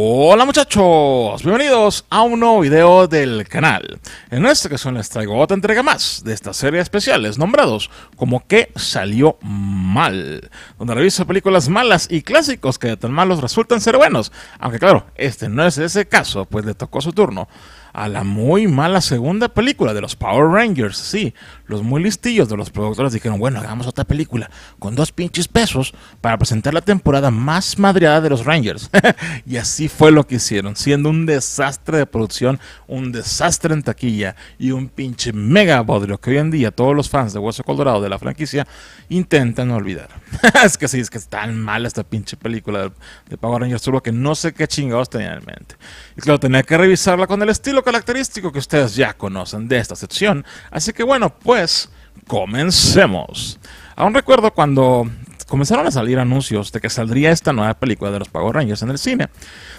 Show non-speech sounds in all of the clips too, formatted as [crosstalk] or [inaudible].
Hola muchachos, bienvenidos a un nuevo video del canal. En esta ocasión les traigo otra entrega más de esta serie especiales nombrados como que salió mal, donde reviso películas malas y clásicos que de tan malos resultan ser buenos, aunque claro, este no es ese caso, pues le tocó su turno a la muy mala segunda película de los Power Rangers. Sí, los muy listillos de los productores dijeron, bueno, hagamos otra película con dos pinches pesos para presentar la temporada más madreada de los Rangers. [laughs] y así fue lo que hicieron, siendo un desastre de producción, un desastre en taquilla y un pinche mega bodrio que hoy en día todos los fans de Hueso Colorado de la franquicia intentan olvidar. [laughs] es que sí, es que es tan mala esta pinche película de Power Rangers solo que no sé qué chingados tenía en mente. Y claro, tenía que revisarla con el estilo característico que ustedes ya conocen de esta sección. Así que bueno, pues comencemos. Aún recuerdo cuando comenzaron a salir anuncios de que saldría esta nueva película de los Power Rangers en el cine.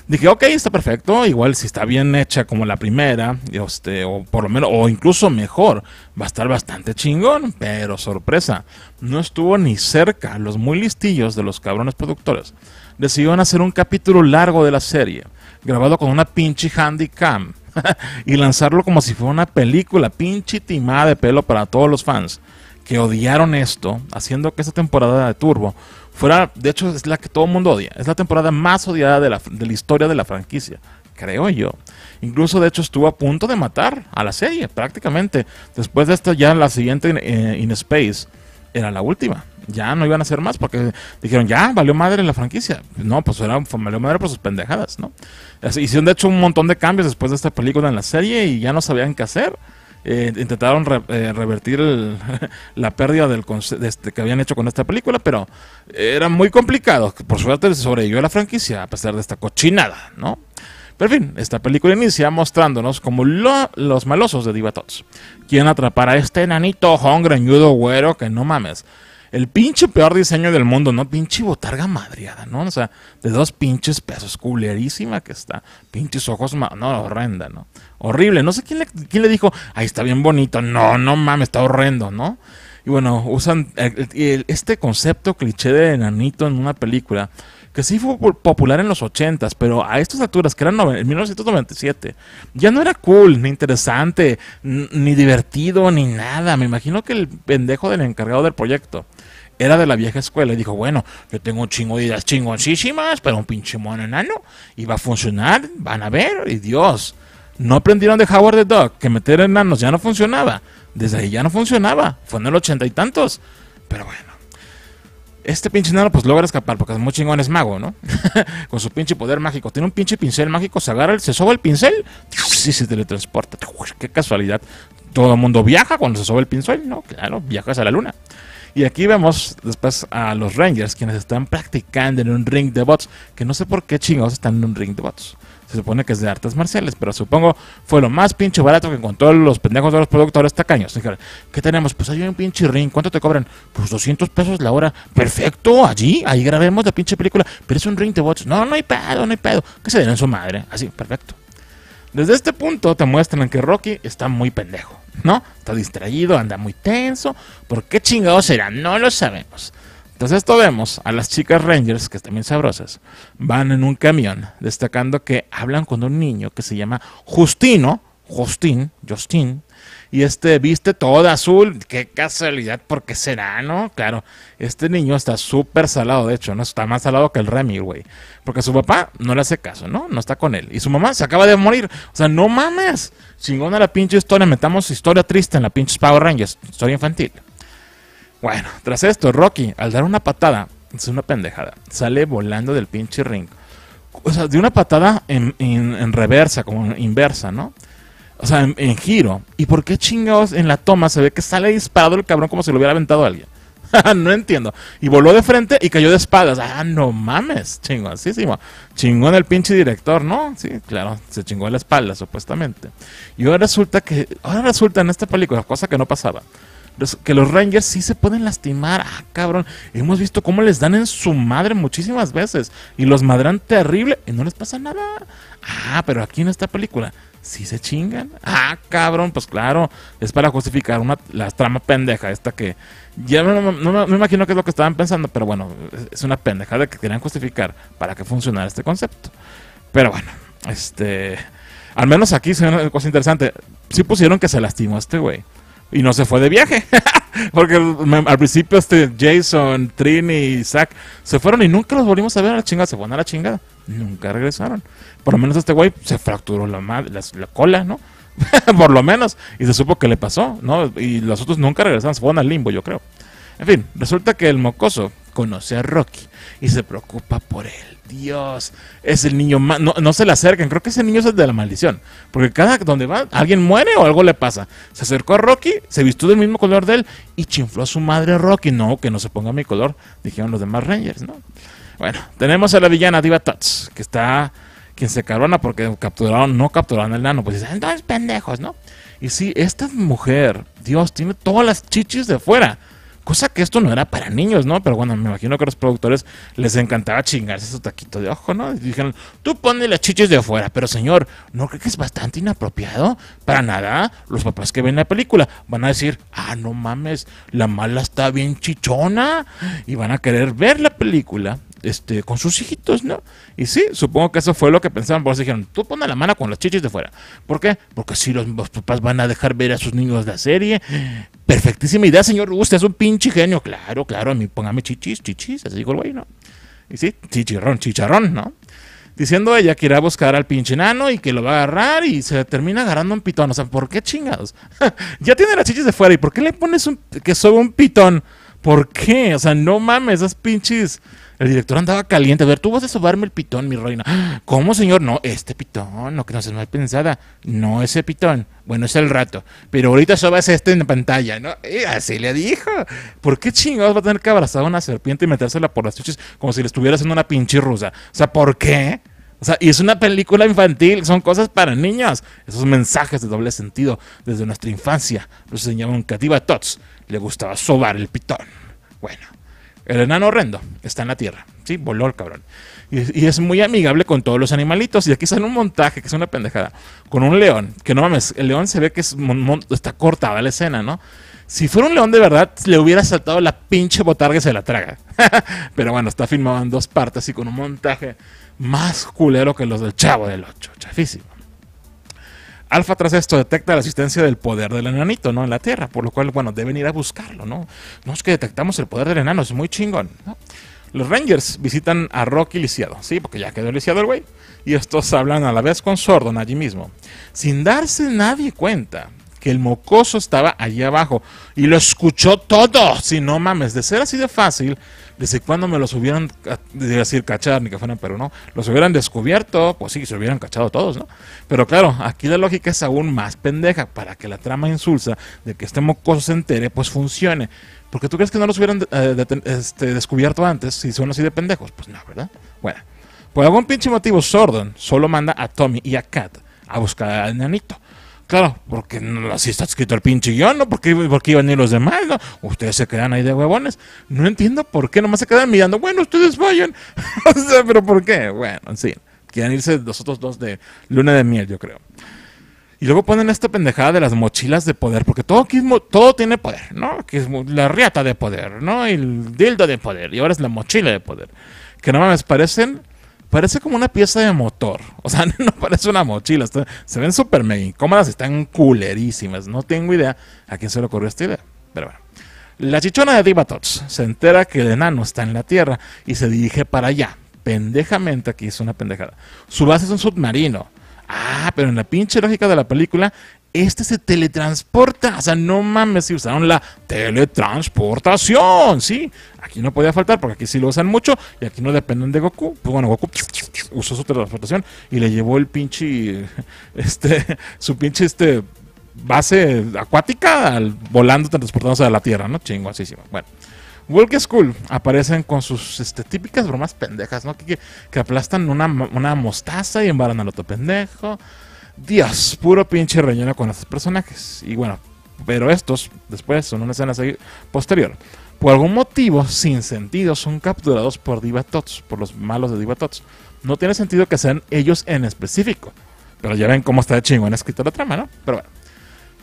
Dije, ok, está perfecto, igual si está bien hecha como la primera, este, o por lo menos, o incluso mejor, va a estar bastante chingón, pero sorpresa, no estuvo ni cerca los muy listillos de los cabrones productores. Decidieron hacer un capítulo largo de la serie, grabado con una pinche handycam [laughs] y lanzarlo como si fuera una película, pinche timada de pelo para todos los fans que odiaron esto, haciendo que esta temporada de Turbo fuera, de hecho, es la que todo el mundo odia. Es la temporada más odiada de la, historia de la franquicia, creo yo. Incluso, de hecho, estuvo a punto de matar a la serie, prácticamente. Después de esta, ya la siguiente eh, In Space era la última. Ya no iban a hacer más porque dijeron, ya, valió madre la franquicia. No, pues era, valió madre por sus pendejadas, ¿no? Hicieron de hecho un montón de cambios después de esta película en la serie y ya no sabían qué hacer. Eh, intentaron eh, revertir [laughs] la pérdida del este, que habían hecho con esta película, pero era muy complicado. Por suerte sobrevivió la franquicia a pesar de esta cochinada, ¿no? Pero en fin, esta película inicia mostrándonos como los malosos de Diva Divatots. Quien atrapará a este enanito, hongreñudo, güero, que no mames el pinche peor diseño del mundo, ¿no? Pinche botarga madriada, ¿no? O sea, de dos pinches pesos, culerísima que está. Pinches ojos, no, horrenda, ¿no? Horrible. No sé quién le, quién le dijo, ahí está bien bonito. No, no mames, está horrendo, ¿no? Y bueno, usan eh, este concepto cliché de enanito en una película que sí fue popular en los 80 pero a estas alturas, que eran en 1997, ya no era cool, ni interesante, ni divertido, ni nada. Me imagino que el pendejo del encargado del proyecto era de la vieja escuela y dijo, bueno, yo tengo un chingo de ideas chingoncísimas pero un pinche mono enano y va a funcionar, van a ver, y Dios. No aprendieron de Howard the Duck que meter enanos ya no funcionaba. Desde ahí ya no funcionaba. Fue en el ochenta y tantos. Pero bueno. Este pinche nano pues logra escapar porque es muy chingón, es mago, ¿no? [laughs] Con su pinche poder mágico. Tiene un pinche pincel mágico, se agarra, se soba el pincel y se teletransporta. Qué casualidad. Todo el mundo viaja cuando se sobe el pincel, ¿no? Claro, viajas a la luna. Y aquí vemos después a los Rangers, quienes están practicando en un ring de bots, que no sé por qué chingados están en un ring de bots se supone que es de artes marciales, pero supongo fue lo más pinche barato que encontró los pendejos de los productores tacaños. Dijeron, ¿qué tenemos? Pues hay un pinche ring, ¿cuánto te cobran? Pues 200 pesos la hora. Perfecto, allí, ahí grabemos la pinche película, pero es un ring de bots. No, no hay pedo, no hay pedo. Que se den en su madre, así, perfecto. Desde este punto te muestran que Rocky está muy pendejo, ¿no? Está distraído, anda muy tenso. ¿Por qué chingados será? No lo sabemos. Entonces esto vemos a las chicas Rangers, que están bien sabrosas, van en un camión, destacando que hablan con un niño que se llama Justino, Justin, Justin, y este viste todo azul, qué casualidad, porque será, ¿no? Claro, este niño está súper salado, de hecho, ¿no? Está más salado que el Remy, güey. Porque su papá no le hace caso, ¿no? No está con él. Y su mamá se acaba de morir. O sea, no mames. Chingona la pinche historia, metamos historia triste en la pinche Power Rangers, historia infantil. Bueno, tras esto, Rocky, al dar una patada, es una pendejada, sale volando del pinche ring. O sea, de una patada en, reversa, como inversa, ¿no? O sea, en, giro. ¿Y por qué chingados en la toma se ve que sale disparado el cabrón como si lo hubiera aventado alguien? [laughs] no entiendo. Y voló de frente y cayó de espaldas. Ah, no mames. Chingó en el pinche director, ¿no? Sí, claro. Se chingó en la espalda, supuestamente. Y ahora resulta que. Ahora resulta en esta película, cosa que no pasaba que los Rangers sí se pueden lastimar. Ah, cabrón. Hemos visto cómo les dan en su madre muchísimas veces. Y los madran terrible y no les pasa nada. Ah, pero aquí en esta película sí se chingan. Ah, cabrón, pues claro, es para justificar una, la trama pendeja esta que ya no, me imagino qué es lo que estaban pensando, pero bueno, es una pendeja de que querían justificar para que funcionara este concepto. Pero bueno, este, al menos aquí se una cosa interesante. Sí pusieron que se lastimó este güey y no se fue de viaje. [laughs] Porque al principio este Jason, Trini y Zack se fueron y nunca los volvimos a ver a la chingada. Se fueron a la chingada. Nunca regresaron. Por lo menos este güey se fracturó la, la, cola, ¿no? [laughs] Por lo menos. Y se supo que le pasó, ¿no? Y los otros nunca regresaron. Se fueron al limbo, yo creo. En fin, resulta que el mocoso conoce a Rocky y se preocupa por él. Dios, es el niño más... No, se le acerquen, creo que ese niño es el de la maldición. Porque cada donde va, alguien muere o algo le pasa. Se acercó a Rocky, se vistió del mismo color de él y chinfló a su madre Rocky. No, que no se ponga mi color, dijeron los demás Rangers, Bueno, tenemos a la villana Diva Tots, que está... Quien se carona porque capturaron, no capturaron al nano. Pues dicen, entonces pendejos, ¿no? Y sí, esta mujer, Dios, tiene todas las chichis de fuera. Cosa que esto no era para niños, ¿no? Pero bueno, me imagino que a los productores les encantaba chingarse su taquito de ojo, ¿no? Y dijeron, tú ponle las chiches de afuera, pero señor, ¿no cree que es bastante inapropiado? Para nada, los papás que ven la película van a decir, ah, no mames, la mala está bien chichona. Y van a querer ver la película este, con sus hijitos, ¿no? Y sí, supongo que eso fue lo que pensaban. Por eso dijeron, tú pon la mala con las chichis de afuera. ¿Por qué? Porque si los papás van a dejar ver a sus niños la serie, perfectísima idea, señor. Usted es un pinche genio. Claro, claro, a mí póngame chichis, chichis, así digo el güey, ¿no? Y sí, chichirrón, chicharrón, ¿no? Diciendo ella que irá a buscar al pinche nano y que lo va a agarrar y se termina agarrando un pitón. O sea, ¿por qué chingados? [laughs] ya tiene las chichis de fuera y ¿por qué le pones que soy un pitón? ¿Por qué? O sea, no mames, esas pinches. El director andaba caliente. A ver, tú vas a sobarme el pitón, mi reina. ¿Cómo, señor? No, este pitón, no que no me ha pensado. No ese pitón. Bueno, es el rato. Pero ahorita sobas este en la pantalla, ¿no? así le dijo. ¿Por qué chingados va a tener que abrazar a una serpiente y metérsela por las chuches como si le estuviera haciendo una pinche rusa? O sea, ¿por qué? O sea, y es una película infantil, son cosas para niños. Esos mensajes de doble sentido desde nuestra infancia los enseñaban Cativa Tots. Le gustaba sobar el pitón. Bueno, el enano horrendo está en la tierra, ¿sí? Voló el cabrón. Y, es muy amigable con todos los animalitos. Y aquí sale un montaje que es una pendejada con un león. Que no mames, el león se ve que es está cortada la escena, ¿no? Si fuera un león de verdad, le hubiera saltado la pinche botarga y se la traga. [laughs] Pero bueno, está filmado en dos partes y con un montaje más culero que los del Chavo del 8. Chafísimo. Alfa tras esto detecta la existencia del poder del enanito, ¿no? En la Tierra, por lo cual, bueno, deben ir a buscarlo, ¿no? No es que detectamos el poder del enano, es muy chingón, Los Rangers visitan a Rocky lisiado, sí, porque ya quedó lisiado el güey. Y estos hablan a la vez con Sordon allí mismo, sin darse nadie cuenta que el mocoso estaba allí abajo y lo escuchó todo. Si no mames, de ser así de fácil, desde cuando me los hubieran, de decir, cachar, ni que fueran, pero no, los hubieran descubierto, pues sí, se hubieran cachado todos, ¿no? Pero claro, aquí la lógica es aún más pendeja para que la trama insulsa de que este mocoso se entere, pues funcione. Porque tú crees que no los hubieran eh, este, descubierto antes si son así de pendejos. Pues no, ¿verdad? Bueno, por algún pinche motivo, Sordon solo manda a Tommy y a Kat a buscar al nanito Claro, porque así está escrito el pinche yo, ¿no? porque qué, iban a ir los demás, no? Ustedes se quedan ahí de huevones. No entiendo por qué, nomás se quedan mirando, bueno, ustedes vayan. [laughs] o sea, pero ¿por qué? Bueno, en sí, quieren irse los otros dos de luna de miel, yo creo. Y luego ponen esta pendejada de las mochilas de poder, porque todo aquí todo tiene poder, ¿no? Que es la riata de poder, ¿no? El dildo de poder, y ahora es la mochila de poder. Que no me parecen parece como una pieza de motor. [laughs] O sea, no parece una mochila. se ven súper mega las están culerísimas. No tengo idea a quién se le ocurrió esta idea. Pero bueno. La chichona de Dibatots se entera que el enano está en la Tierra y se dirige para allá. Pendejamente, aquí es una pendejada. Su base es un submarino. Ah, pero en la pinche lógica de la película, este se teletransporta. O sea, no mames, si usaron la teletransportación, ¿sí? Aquí no podía faltar porque aquí sí lo usan mucho y aquí no dependen de Goku. Pues bueno, Goku usó su teletransportación y le llevó el pinche, [laughs] este, su pinche, este, base acuática volando, transportándose a la Tierra, ¿no? sí. Bueno. Walk School aparecen con sus este, típicas bromas pendejas, ¿no? Que, aplastan una, una, mostaza y embaran al otro pendejo. Dios, puro pinche relleno con estos personajes. Y bueno, pero estos después son una escena posterior. Por algún motivo, sin sentido, son capturados por Divatots, por los malos de Divatots. No tiene sentido que sean ellos en específico. Pero ya ven cómo está de chingón escrito la trama, ¿no? Pero bueno.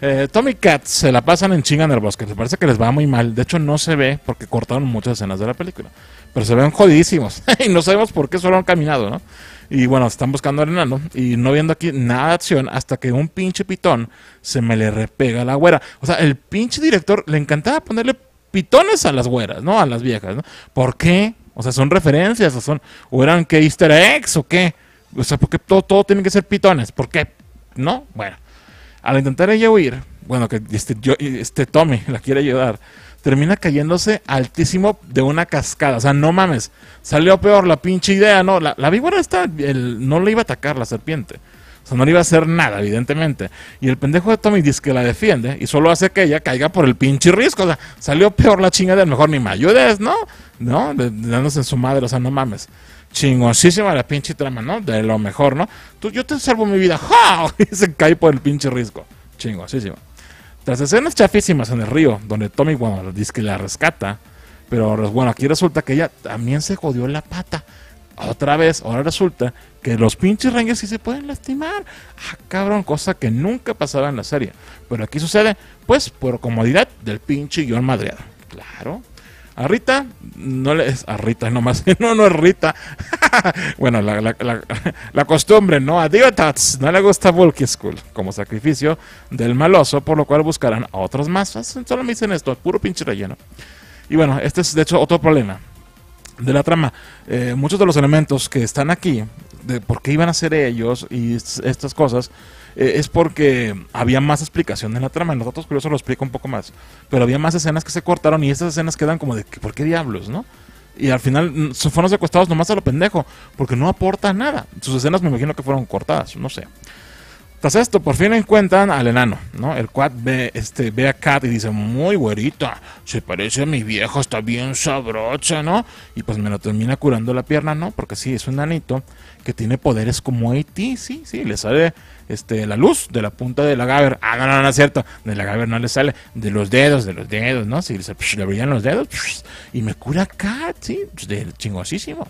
Eh, Tommy Cats se la pasan en chinga en el bosque. se parece que les va muy mal. De hecho, no se ve porque cortaron muchas escenas de la película. Pero se ven jodidísimos. [laughs] y no sabemos por qué solo han caminado, ¿no? Y bueno, están buscando arena y no viendo aquí nada de acción hasta que un pinche pitón se me le repega a la güera. O sea, el pinche director le encantaba ponerle pitones a las güeras, ¿no? A las viejas, ¿no? ¿Por qué? O sea, son referencias o son eran que easter eggs o qué? O sea, porque todo todo tiene que ser pitones, ¿por qué? ¿No? Bueno. Al intentar ella huir, bueno, que este, este, Tommy la quiere ayudar, termina cayéndose altísimo de una cascada. O sea, no mames, salió peor la pinche idea, ¿no? La, víbora está, no le iba a atacar la serpiente. O sea, no le iba a hacer nada, evidentemente. Y el pendejo de Tommy dice que la defiende y solo hace que ella caiga por el pinche riesgo. O sea, salió peor la chingada, mejor ni me ayudes, ¿no? No, dándose en su madre, o sea, no mames chingosísima la pinche trama, ¿no? De lo mejor, ¿no? Tú, yo te salvo mi vida, [laughs] ¡ja! [laughs] Y se cae por el pinche risco. Chingosísima. Tras escenas chafísimas en el río, donde Tommy, bueno, dice que la rescata, pero bueno, aquí resulta que ella también se jodió la pata. Otra vez, ahora resulta que los pinches rangers sí se pueden lastimar. Ah, cabrón, cosa que nunca pasaba en la serie. Pero aquí sucede, pues, por comodidad del pinche guión madreado. Claro, a Rita, no le es a Rita nomás, [laughs] no, no es Rita. [laughs] bueno, la, costumbre, ¿no? A Diotats no le gusta Bulky School como sacrificio del maloso, por lo cual buscarán a otros masas, ah, Solo me dicen esto, puro pinche relleno. Y bueno, este es de hecho otro problema de la trama. Eh, muchos de los elementos que están aquí, de por qué iban a ser ellos y estas cosas, eh, es porque había más explicación en la trama. En los datos curiosos lo explico un poco más. Pero había más escenas que se cortaron y esas escenas quedan como de, ¿por qué diablos, no? Y al final fueron secuestrados nomás a lo pendejo, porque no aporta nada. Sus escenas me imagino que fueron cortadas, no sé. Tras esto, por fin encuentran al enano, ¿no? El quad ve, este, ve a Kat y dice, muy güerita, se parece a mi viejo está bien sabrocha ¿no? Y pues me lo termina curando la pierna, ¿no? Porque sí, es un enanito que tiene poderes como Haití, e sí, sí, le sale este, la luz de la punta de la agave. Ah, no, no, no es cierto. de la agave no le sale. De los dedos, de los dedos, ¿no? Si le brillan los dedos. Y me cura acá, sí. Pues, chingosísimo.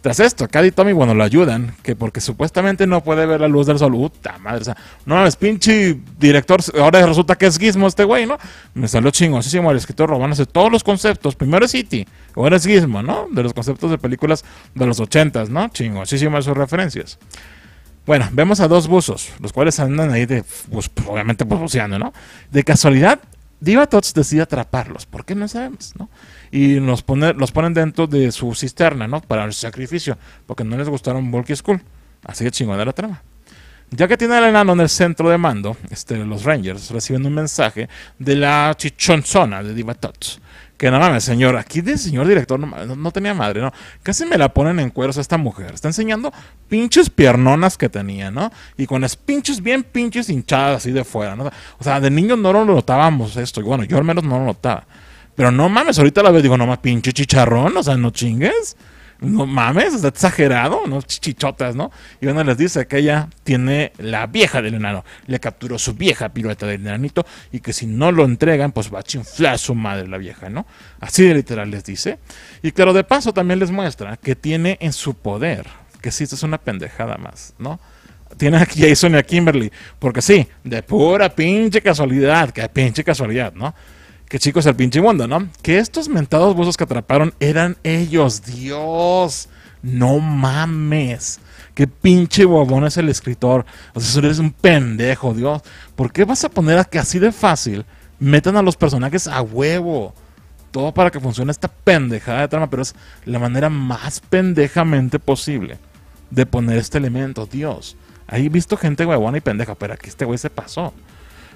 Tras esto, Kat y Tommy, bueno, lo ayudan, que porque supuestamente no puede ver la luz del sol. Puta madre, no es pinche director, ahora resulta que es Gizmo este güey, ¿no? Me salió chingosísimo el escritor robándose todos los conceptos. Primero es City, e ahora es Gizmo, ¿no? De los conceptos de películas de los ochentas, ¿no? Chingosísimo sus referencias. Bueno, vemos a dos buzos, los cuales andan ahí de, pues, obviamente, pues, buceando, ¿no? De casualidad, Divatots decide atraparlos, ¿por qué no sabemos, no? Y los ponen dentro de su cisterna, ¿no? Para el sacrificio, porque no les gustaron Bulky School. Así que de la trama. Ya que tiene al enano en el centro de mando, este, los Rangers reciben un mensaje de la chichonzona de Divatots, que no mames, señor, aquí de señor director no, tenía madre, ¿no? Casi me la ponen en cueros a esta mujer. Está enseñando pinches piernonas que tenía, ¿no? Y con las pinches bien pinches hinchadas así de fuera, ¿no? O sea, de niño no lo notábamos esto. Y bueno, yo al menos no lo notaba. Pero no mames, ahorita la vez digo, no más pinche chicharrón, o sea, no chingues no mames, está exagerado, no chichotas, ¿no? Y una les dice que ella tiene la vieja del enano, le capturó su vieja pirueta del enanito y que si no lo entregan, pues va a chinflar su madre la vieja, ¿no? Así de literal les dice. Y claro, de paso también les muestra que tiene en su poder, que sí, esto es una pendejada más, ¿no? Tiene a Jason y a Kimberly, porque sí, de pura pinche casualidad, que pinche casualidad, ¿no? que chicos el pinche mundo, ¿no? Que estos mentados buzos que atraparon eran ellos, Dios, no mames. Qué pinche bobón es el escritor. O sea, eres un pendejo, Dios. ¿Por qué vas a poner a que así de fácil metan a los personajes a huevo? Todo para que funcione esta pendejada de trama, pero es la manera más pendejamente posible de poner este elemento, Dios. Ahí he visto gente huevona y pendeja, pero aquí este güey se pasó.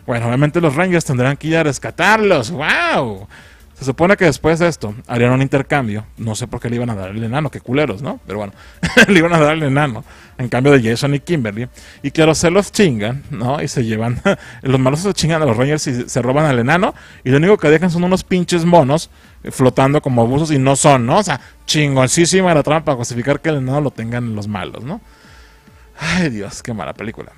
Bueno, obviamente los Rangers tendrán que ir a rescatarlos. ¡Wow! Se supone que después de esto harían un intercambio. No sé por qué le iban a dar el enano, qué culeros, ¿no? Pero bueno, [laughs] le iban a dar el enano en cambio de Jason y Kimberly. Y claro, se los chingan, ¿no? Y se llevan. [laughs] los malos se chingan a los Rangers y se roban al enano. Y lo único que dejan son unos pinches monos eh, flotando como abusos y no son, ¿no? O sea, chingoncísima la trampa para justificar que el enano lo tengan los malos, ¿no? Ay, Dios, qué mala película.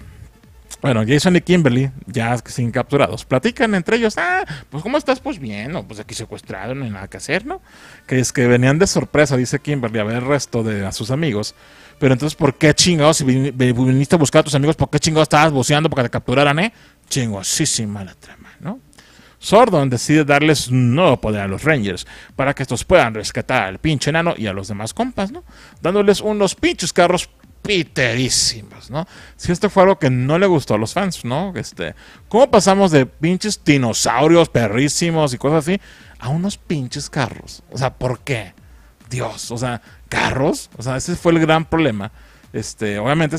Bueno, Jason y Kimberly, ya sin capturados, platican entre ellos, ah, pues ¿cómo estás? Pues bien, no, pues aquí secuestrado, no hay nada que hacer, ¿no? Que es que venían de sorpresa, dice Kimberly, a ver el resto de sus amigos. Pero entonces, ¿por qué chingados, si viniste a buscar a tus amigos, por qué chingados estabas buceando para que te capturaran, eh? Chingosísima la trama, ¿no? Sordon decide darles un nuevo poder a los Rangers para que estos puedan rescatar al pinche enano y a los demás compas, ¿no? Dándoles unos pinches carros piterísimos, ¿no? Si esto fue algo que no le gustó a los fans, ¿no? Este, ¿Cómo pasamos de pinches dinosaurios perrísimos y cosas así a unos pinches carros? O sea, ¿por qué? Dios, o sea, carros, o sea, ese fue el gran problema. Este, obviamente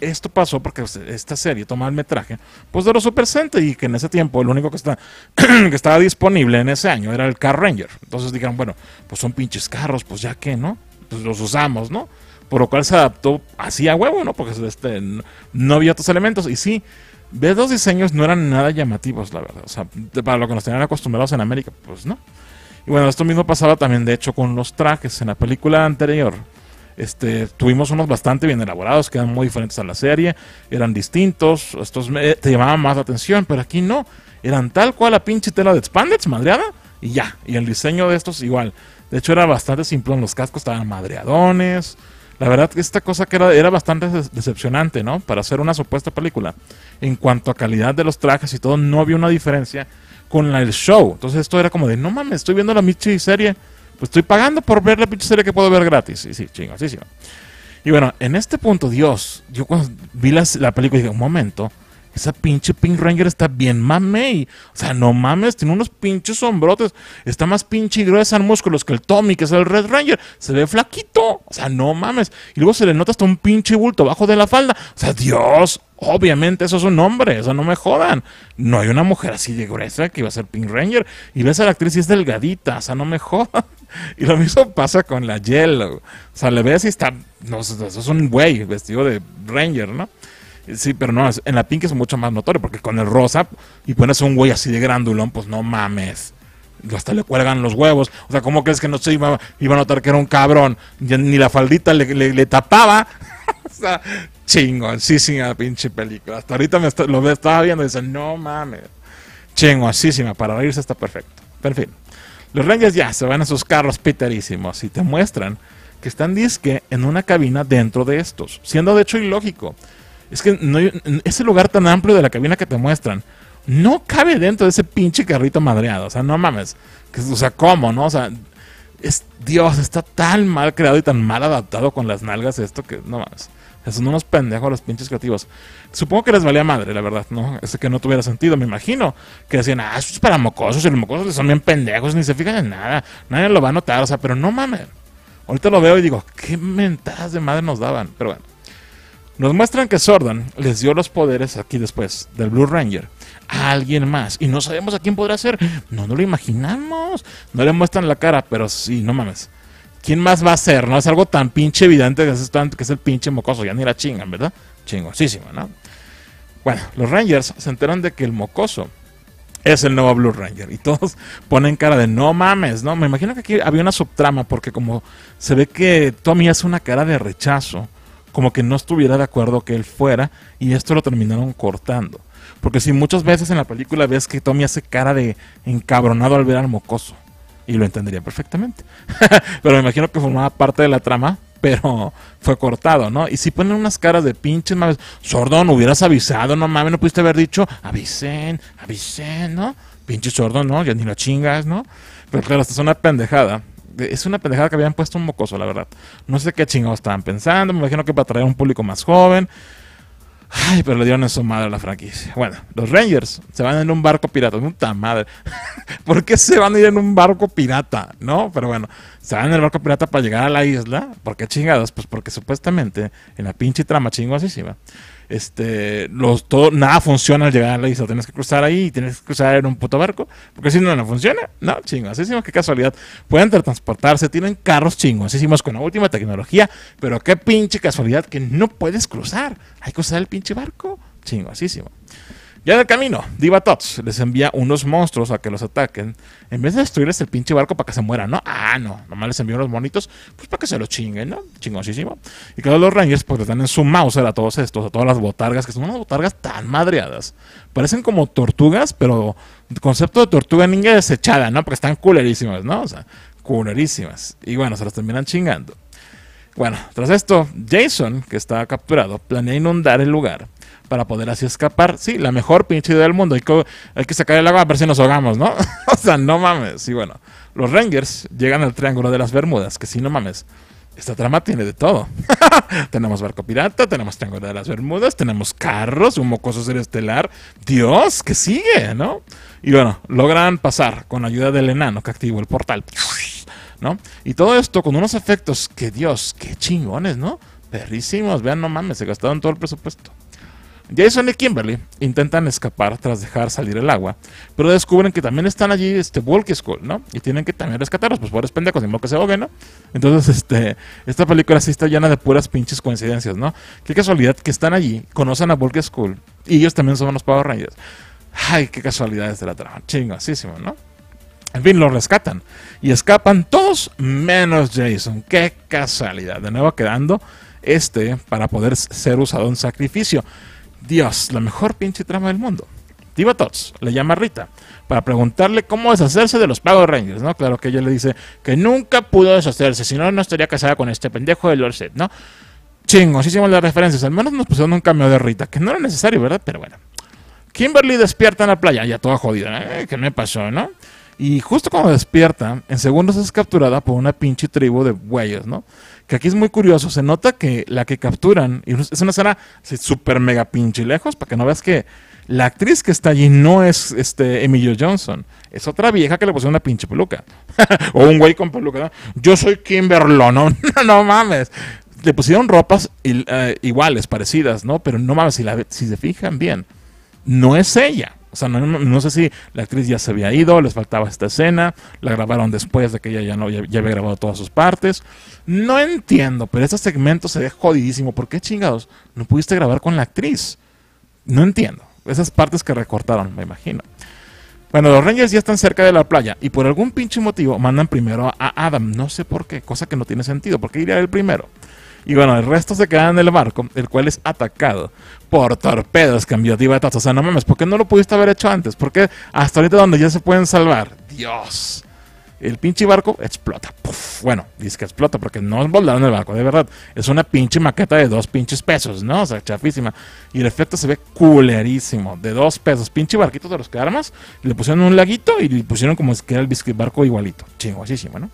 esto pasó porque pues, esta serie toma el metraje pues de los Super y que en ese tiempo el único que, está, [clears throat] que estaba disponible en ese año era el Car Ranger. Entonces dijeron, bueno, pues son pinches carros, pues ya que, ¿no? Pues los usamos, ¿no? por lo cual se adaptó así a huevo, ¿no? Porque este, no, había otros elementos. Y sí, de dos diseños no eran nada llamativos, la verdad. O sea, para lo que nos tenían acostumbrados en América, pues no. Y bueno, esto mismo pasaba también, de hecho, con los trajes. En la película anterior, este, tuvimos unos bastante bien elaborados, que muy diferentes a la serie, eran distintos, estos eh, te llamaban más la atención, pero aquí no. Eran tal cual la pinche tela de Spandex, madreada, y ya. Y el diseño de estos igual. De hecho, era bastante simple. Los cascos estaban madreadones. La verdad que esta cosa que era, era bastante decepcionante, ¿no? Para hacer una supuesta película. En cuanto a calidad de los trajes y todo, no había una diferencia con el show. Entonces esto era como de, no mames, estoy viendo la Michi serie, pues estoy pagando por ver la pinche serie que puedo ver gratis. Y sí, sí. Y bueno, en este punto, Dios, yo cuando vi la, la película dije, un momento, esa pinche Pink Ranger está bien mamey. O sea, no mames, tiene unos pinches sombrotes. Está más pinche y gruesa en músculos que el Tommy, que es el Red Ranger. Se ve flaquito. O sea, no mames. Y luego se le nota hasta un pinche bulto bajo de la falda. O sea, Dios, Obviamente eso es un hombre, o sea, no me jodan. No hay una mujer así de gruesa que iba a ser Pink Ranger. Y ves a la actriz y es delgadita, o sea, no me jodan. [laughs] Y lo mismo pasa con la Yellow. O sea, le ves y está, no, eso es un güey vestido de Ranger, ¿no? Sí, pero no, en la pink es mucho más notorio, porque con el rosa y pones un güey así de grandulón, pues no mames. Hasta le cuelgan los huevos. O sea, ¿cómo crees que no se iba, a notar que era un cabrón? Ni la faldita le, le, tapaba. [laughs] o sea, chingo, sí, sí, la pinche película. Hasta ahorita me lo estaba viendo y dice, no mames. Chingosísima, para reírse está perfecto. Pero en fin, los Rangers ya se van a sus carros piterísimos y te muestran que están disque en una cabina dentro de estos, siendo de hecho ilógico. Es que ese lugar tan amplio de la cabina que te muestran no cabe dentro de ese pinche carrito madreado. O sea, no mames. O sea, ¿cómo, no? O sea, es, Dios, está tan mal creado y tan mal adaptado con las nalgas esto que no mames. son unos pendejos los pinches creativos. Supongo que les valía madre, la verdad, ¿no? Es que no tuviera sentido, me imagino. Que decían, ah, esto es para mocosos y los mocosos son bien pendejos, ni se fijan en nada. Nadie lo va a notar, o sea, pero no mames. Ahorita lo veo y digo, qué mentadas de madre nos daban. Pero bueno. Nos muestran que Sordan les dio los poderes aquí después del Blue Ranger a alguien más y no sabemos a quién podrá ser. No, no lo imaginamos. No le muestran la cara, pero sí, no mames. ¿Quién más va a ser? No es algo tan pinche evidente que es, que es el pinche mocoso. Ya ni la chingan, ¿verdad? Chingosísima, ¿no? Bueno, los Rangers se enteran de que el mocoso es el nuevo Blue Ranger. Y todos [laughs] ponen cara de no mames, ¿no? Me imagino que aquí había una subtrama porque como se ve que Tommy hace una cara de rechazo como que no estuviera de acuerdo que él fuera y esto lo terminaron cortando. Porque si muchas veces en la película ves que Tommy hace cara de encabronado al ver al mocoso y lo entendería perfectamente. [laughs] pero me imagino que formaba parte de la trama, pero fue cortado, ¿no? Y si ponen unas caras de pinches mames, no hubieras avisado, no mames, no pudiste haber dicho, avisen, avisen, ¿no? Pinche sordo, ¿no? Ya ni lo chingas, ¿no? Pero claro, esto es una pendejada es una pendejada que habían puesto un mocoso, la verdad. No sé qué chingados estaban pensando, me imagino que para atraer un público más joven. Ay, pero le dieron en su madre a la franquicia. Bueno, los Rangers se van en un barco pirata. Puta madre. [laughs] ¿Por qué se van a ir en un barco pirata? No, pero bueno, se van en el barco pirata para llegar a la isla. ¿Por qué chingados? Pues porque supuestamente en la pinche trama se iba este, los, nada funciona al llegar a la isla. Tienes que cruzar ahí y tienes que cruzar en un puto barco. Porque si no, no funciona. No, chingosísimos, qué casualidad. Pueden transportarse, tienen carros chingosísimos con la última tecnología. Pero qué pinche casualidad que no puedes cruzar. Hay que usar el pinche barco. Chingosísimo. Ya en el camino, Diva Tots les envía unos monstruos a que los ataquen. En vez de destruirles el pinche barco para que se mueran, ¿no? Ah, no. Nomás les envía unos monitos, pues para que se los chinguen, ¿no? Chingosísimo. Y claro, los Rangers, pues le dan en su Mauser a todos estos, a todas las botargas, que son unas botargas tan madreadas. Parecen como tortugas, pero el concepto de tortuga ninja desechada, ¿no? Porque están culerísimas, ¿no? O sea, culerísimas. Y bueno, se las terminan chingando. Bueno, tras esto, Jason, que está capturado, planea inundar el lugar para poder así escapar. Sí, la mejor pinche idea del mundo. Hay que, sacar el agua a ver si nos ahogamos, ¿no? [laughs] o sea, no mames. Y bueno, los Rangers llegan al Triángulo de las Bermudas, que sí, no mames. Esta trama tiene de todo. [laughs] tenemos barco pirata, tenemos Triángulo de las Bermudas, tenemos carros, un mocoso ser estelar. Dios, que sigue, ¿no? Y bueno, logran pasar con ayuda del enano que activó el portal. ¿No? Y todo esto con unos efectos que Dios, que chingones, ¿no? Perrísimos, vean, no mames, se gastaron todo el presupuesto. Jason y Kimberly intentan escapar tras dejar salir el agua, pero descubren que también están allí este School, ¿no? Y tienen que también rescatarlos, pues pobres pendejos, ni modo que se ahoguen, ¿no? Entonces, este, esta película sí está llena de puras pinches coincidencias, ¿no? Qué casualidad que están allí, conocen a Bulky School y ellos también son los Power Rangers. Ay, qué casualidades de la trama, chingosísimo, ¿no? En fin, los rescatan y escapan todos menos Jason. Qué casualidad. De nuevo quedando este para poder ser usado en sacrificio. Dios, la mejor pinche trama del mundo. Diva Tots le llama a Rita para preguntarle cómo deshacerse de los pagos Rangers, ¿no? Claro que ella le dice que nunca pudo deshacerse, si no, no estaría casada con este pendejo de Lord ¿no? Chingos, hicimos las referencias, al menos nos pusieron un cambio de Rita, que no era necesario, ¿verdad? Pero bueno. Kimberly despierta en la playa, ya toda jodida, ¿eh? ¿Qué me pasó, no? Y justo cuando despierta, en segundos es capturada por una pinche tribu de bueyes, ¿no? que aquí es muy curioso, se nota que la que capturan, y es una escena súper mega pinche lejos, para que no veas que la actriz que está allí no es este Emilio Johnson, es otra vieja que le pusieron una pinche peluca, [laughs] o un güey con peluca, yo soy Kimberlo, [laughs] no, no mames. Le pusieron ropas eh, iguales, parecidas, ¿no? Pero no mames, si, la, si se fijan bien, no es ella o sea, no, sé si la actriz ya se había ido, les faltaba esta escena, la grabaron después de que ella ya, no, ya, había grabado todas sus partes. No entiendo, pero este segmento se ve jodidísimo. ¿Por qué chingados no pudiste grabar con la actriz? No entiendo. Esas partes que recortaron, me imagino. Bueno, los Rangers ya están cerca de la playa y por algún pinche motivo mandan primero a Adam. No sé por qué, cosa que no tiene sentido, ¿Por qué iría él primero. Y bueno, el resto se queda en el barco, el cual es atacado por torpedos de cambiatibatas. O sea, no mames, ¿por qué no lo pudiste haber hecho antes? ¿Por qué hasta ahorita donde ya se pueden salvar. Dios. El pinche barco explota. Bueno, dice que explota porque no en el barco, de verdad. Es una pinche maqueta de dos pinches pesos, ¿no? O sea, chafísima. Y el efecto se ve culerísimo. De dos pesos. Pinche barquito de los que armas. Le pusieron un laguito y le pusieron como si que era el barco igualito. Chingosísimo, ¿no?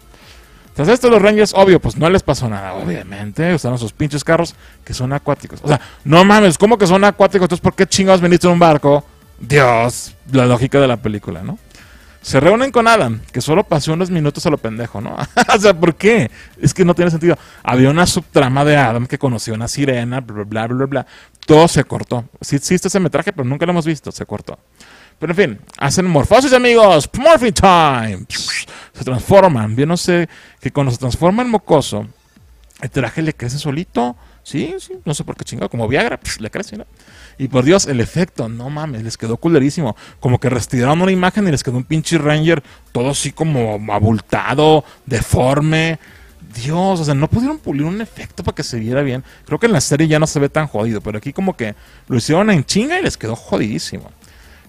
Entonces, esto de los Rangers, obvio, pues no les pasó nada, obviamente. Usaron sus pinches carros que son acuáticos. O sea, no mames, ¿cómo que son acuáticos? Entonces, ¿por qué chingados veniste en un barco? Dios, la lógica de la película, ¿no? Se reúnen con Adam, que solo pasó unos minutos a lo pendejo, ¿no? [laughs] o sea, ¿por qué? Es que no tiene sentido. Había una subtrama de Adam que conoció una sirena, bla, bla, bla, bla. Todo se cortó. Sí existe ese metraje, pero nunca lo hemos visto. Se cortó. Pero en fin, hacen morfosis, amigos. Morphing time. Se transforman. Yo no sé que cuando se transforma en mocoso, el traje le crece solito. Sí, sí, no sé por qué chingado. Como Viagra, pues, le crece, Y por Dios, el efecto, no mames, les quedó culerísimo. Como que restiraron una imagen y les quedó un pinche Ranger todo así como abultado, deforme. Dios, o sea, no pudieron pulir un efecto para que se viera bien. Creo que en la serie ya no se ve tan jodido, pero aquí como que lo hicieron en chinga y les quedó jodidísimo.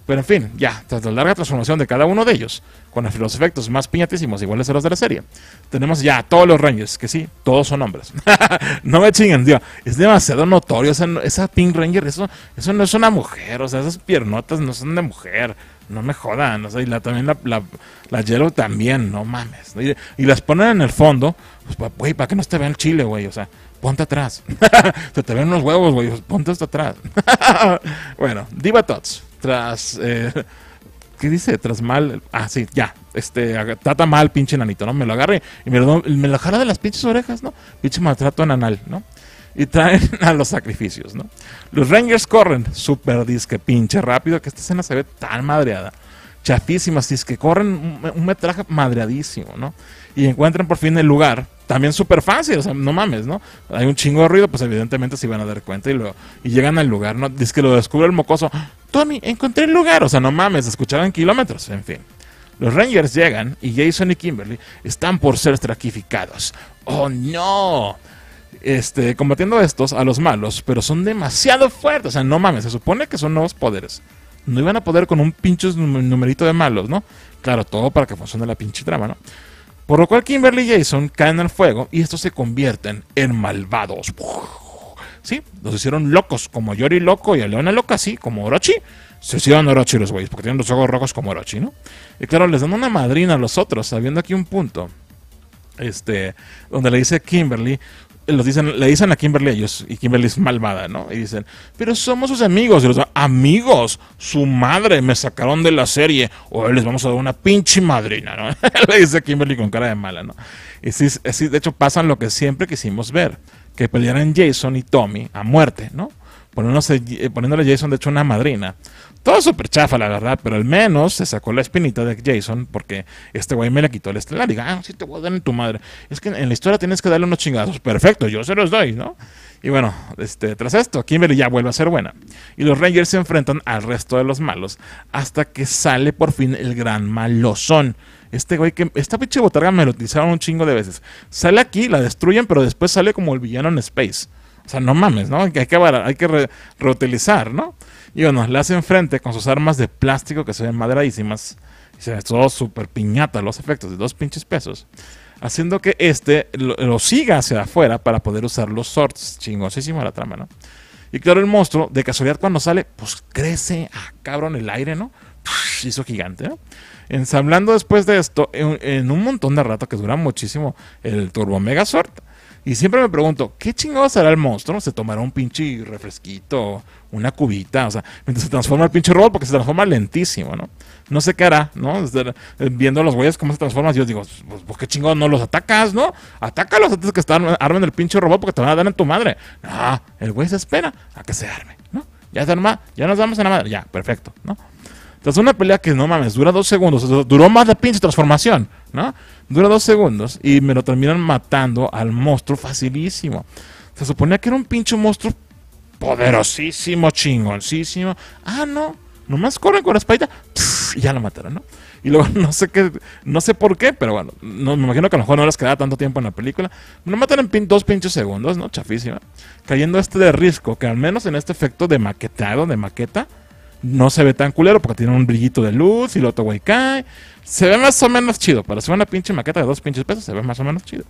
Pero en fin, ya, tras la larga transformación de cada uno de ellos, con los efectos más piñatísimos iguales a los de la serie, tenemos ya a todos los Rangers, que sí, todos son hombres. [laughs] no me chinguen, tío, es demasiado notorio, esa Pink Ranger, eso, eso no es una mujer, o sea, esas piernotas no son de mujer, no me jodan, o sea, y también la, la, Yellow también, no mames. Y, las ponen en el fondo, pues, güey, para que no te vean el chile, güey, o sea, ponte atrás. [laughs] Se te ven unos huevos, güey, ponte hasta atrás. [laughs] bueno, Diva Tots tras... Eh, ¿Qué dice? Tras mal. Ah, sí, ya. Este, trata mal, pinche nanito, ¿no? Me lo agarre y me lo, me jala de las pinches orejas, ¿no? Pinche maltrato anal, ¿no? Y traen [laughs] a los sacrificios, ¿no? Los Rangers corren Super disque pinche rápido que esta escena se ve tan madreada chafísimas, si es que corren un metraje madreadísimo, ¿no? Y encuentran por fin el lugar, también súper fácil, o sea, no mames, ¿no? Hay un chingo de ruido, pues evidentemente se van a dar cuenta y, lo, y llegan al lugar, ¿no? Dice que lo descubre el mocoso, Tommy, encontré el lugar, o sea, no mames, escucharon kilómetros, en fin. Los Rangers llegan y Jason y Kimberly están por ser traquificados. ¡Oh, no! Este, combatiendo a estos, a los malos, pero son demasiado fuertes. O sea, no mames, se supone que son nuevos poderes no iban a poder con un pinche numerito de malos, ¿no? Claro, todo para que funcione la pinche trama, ¿no? Por lo cual Kimberly y Jason caen al fuego y estos se convierten en malvados. ¿Sí? Los hicieron locos, como Yori loco y a Leona loca, así, como Orochi. Se hicieron Orochi los güeyes, porque tienen los ojos rojos como Orochi, ¿no? Y claro, les dan una madrina a los otros, sabiendo aquí un punto. Este, donde le dice a Kimberly, le dicen a Kimberly ellos, y Kimberly es malvada, ¿no? Y dicen, pero somos sus amigos. Y los amigos, su madre, me sacaron de la serie. O les vamos a dar una pinche madrina, ¿no? [laughs] le dice Kimberly con cara de mala, ¿no? Y sí, de hecho pasan lo que siempre quisimos ver, que pelearan Jason y Tommy a muerte, ¿no? Eh, poniéndole a Jason, de hecho, una madrina. Todo súper chafa, la verdad, pero al menos se sacó la espinita de Jason porque este güey me la quitó el estelar. Diga, ah, sí te voy a dar en tu madre. Es que en la historia tienes que darle unos chingazos. Perfecto, yo se los doy, ¿no? Y bueno, este, tras esto, Kimberly ya vuelve a ser buena. Y los Rangers se enfrentan al resto de los malos hasta que sale por fin el gran malozón. Este güey que. Esta pinche botarga me lo utilizaron un chingo de veces. Sale aquí, la destruyen, pero después sale como el villano en Space. O sea, no mames, ¿no? Hay que, hay que, reutilizar, ¿no? Y bueno, le hace enfrente con sus armas de plástico que se ven maderadísimas. Y se ve todo súper piñata los efectos de dos pinches pesos. Haciendo que este lo, siga hacia afuera para poder usar los sorts Chingosísimo la trama, ¿no? Y claro, el monstruo, de casualidad, cuando sale, pues crece, a ah, cabrón, el aire, ¿no? hizo gigante, ¿no? Ensamblando después de esto, en, un montón de rato que dura muchísimo, el Turbo Mega sort y siempre me pregunto, ¿qué chingados hará el monstruo? ¿Se tomará un pinche refresquito, una cubita? O sea, mientras se transforma el pinche robot, porque se transforma lentísimo, ¿no? No sé qué hará, ¿no? viendo a los güeyes cómo se transforma yo digo, pues, pues qué chingados no los atacas, no? Atácalos antes que están, armen el pinche robot porque te van a dar en tu madre. No, el güey se espera a que se arme, ¿no? Ya se arma, ya nos damos en la madre, ya, perfecto, ¿no? Entonces, una pelea que no mames, dura dos segundos, duró más de pinche transformación, ¿no? Dura dos segundos y me lo terminan matando al monstruo facilísimo. Se suponía que era un pinche monstruo poderosísimo, chingoncísimo. Ah, no. Nomás corren con la espalda. y ya lo mataron, ¿no? Y luego [laughs] no sé qué, no sé por qué, pero bueno, me imagino que a lo mejor no les queda tanto tiempo en la película. Me Lo mataron en pin, dos pinches segundos, ¿no? Chafísima. Cayendo este de risco, que al menos en este efecto de maquetado, de maqueta, no se ve tan culero porque tiene un brillito de luz y lo otro güey cae. Se ve más o menos chido, pero si una pinche maqueta de dos pinches pesos, se ve más o menos chido.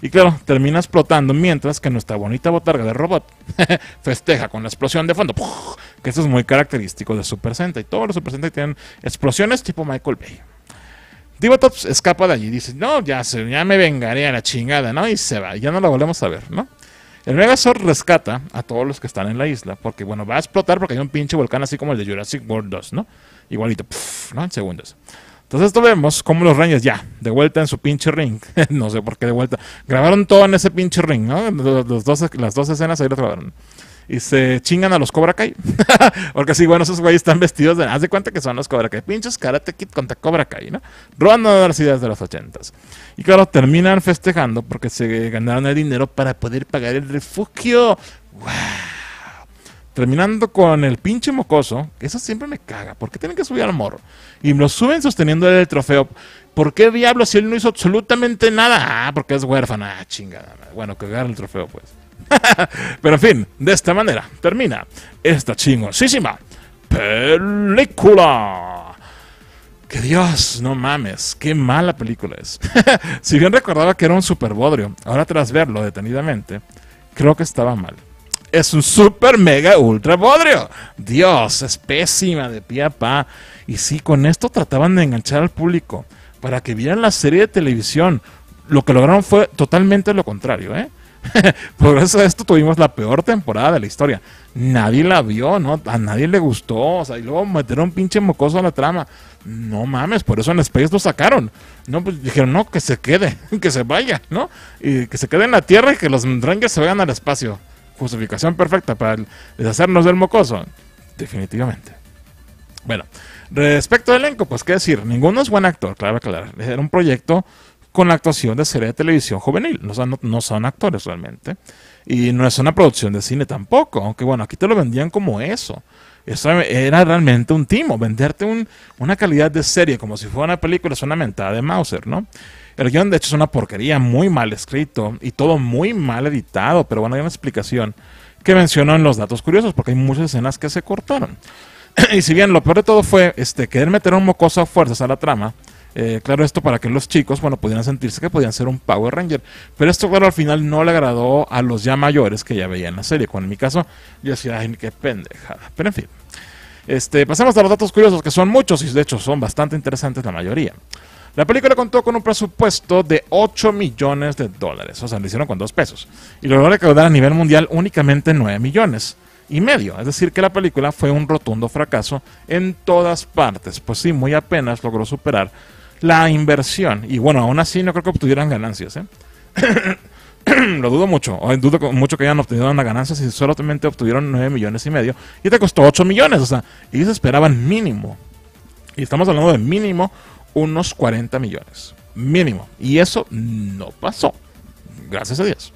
Y claro, termina explotando mientras que nuestra bonita botarga de robot [laughs] festeja con la explosión de fondo. Que eso es muy característico de Super Sentai. Todos los Super Sentai tienen explosiones tipo Michael Bay. Divatops escapa de allí y dice, no, ya, se, ya me vengaré a la chingada, ¿no? Y se va, ya no la volvemos a ver, ¿no? El Megazord rescata a todos los que están en la isla, porque bueno, va a explotar porque hay un pinche volcán así como el de Jurassic World 2, ¿no? Igualito, ¿no? En segundos. Entonces esto vemos como los reyes, ya, de vuelta en su pinche ring. [laughs] no sé por qué de vuelta. Grabaron todo en ese pinche ring, ¿no? Los, las dos escenas ahí lo grabaron y se chingan a los Cobra Kai. [laughs] Porque sí, bueno, esos güeyes están vestidos de. Haz de cuenta que son los Cobra Kai. Pinchos Karate Kid contra Cobra Kai, ¿no? Ruando las ideas de los ochentas. Y claro, terminan festejando porque se ganaron el dinero para poder pagar el refugio. ¡Wow! Terminando con el pinche mocoso, eso siempre me caga. ¿Por qué tienen que subir al morro? Y lo suben sosteniendo el trofeo. ¿Por qué diablos si él no hizo absolutamente nada? Ah, porque es huérfana. Ah, chingada. Bueno, que agarre el trofeo, pues. [laughs] Pero en fin, de esta manera termina esta chingosísima película. Que Dios, no mames, qué mala película es. [laughs] si bien recordaba que era un super bodrio, ahora tras verlo detenidamente, creo que estaba mal. Es un super mega ultra bodrio. Dios, es pésima de pie a pa. Y si con esto trataban de enganchar al público para que vieran la serie de televisión. Lo que lograron fue totalmente lo contrario, ¿eh? [laughs] Por eso esto tuvimos la peor temporada de la historia. Nadie la vio, ¿no? A nadie le gustó. y luego metieron un pinche mocoso a la trama. No mames, por eso en Space lo sacaron. No, pues, dijeron, no, que se quede, [laughs] que se vaya, ¿no? Y que se quede en la Tierra y que los Rangers se vayan al espacio. Justificación perfecta para deshacernos del mocoso. Definitivamente. Bueno, respecto al elenco, pues qué decir, ninguno es buen actor, claro, claro. Era un proyecto con la actuación de serie de televisión juvenil. No son, actores realmente. Y no es una producción de cine tampoco, aunque bueno, aquí te lo vendían como eso. Eso era realmente un timo, venderte una calidad de serie como si fuera una película es una mentada de Mauser, ¿no? El guión de hecho es una porquería, muy mal escrito y todo muy mal editado, pero bueno, hay una explicación que menciono en los datos curiosos porque hay muchas escenas que se cortaron. [clears throat] y si bien lo peor de todo fue este, querer meter un mocoso a fuerzas a la trama, eh, claro, esto para que los chicos, bueno, pudieran sentirse que podían ser un Power Ranger. Pero esto, claro, al final no le agradó a los ya mayores que ya veían la serie. Cuando en mi caso, yo decía, ay, qué pendejada. Pero en fin. Este, pasemos a los datos curiosos, que son muchos y de hecho son bastante interesantes la mayoría. La película contó con un presupuesto de 8 millones de dólares, o sea, lo hicieron con 2 pesos, y logró recaudar a nivel mundial únicamente 9 millones y medio. Es decir, que la película fue un rotundo fracaso en todas partes, pues sí, muy apenas logró superar la inversión. Y bueno, aún así no creo que obtuvieran ganancias. ¿eh? [coughs] Lo dudo mucho. Dudo mucho que hayan obtenido una ganancia si solamente obtuvieron 9 millones y medio. Y te costó 8 millones. O sea, ellos esperaban mínimo. Y estamos hablando de mínimo unos 40 millones. Mínimo. Y eso no pasó. Gracias a Dios.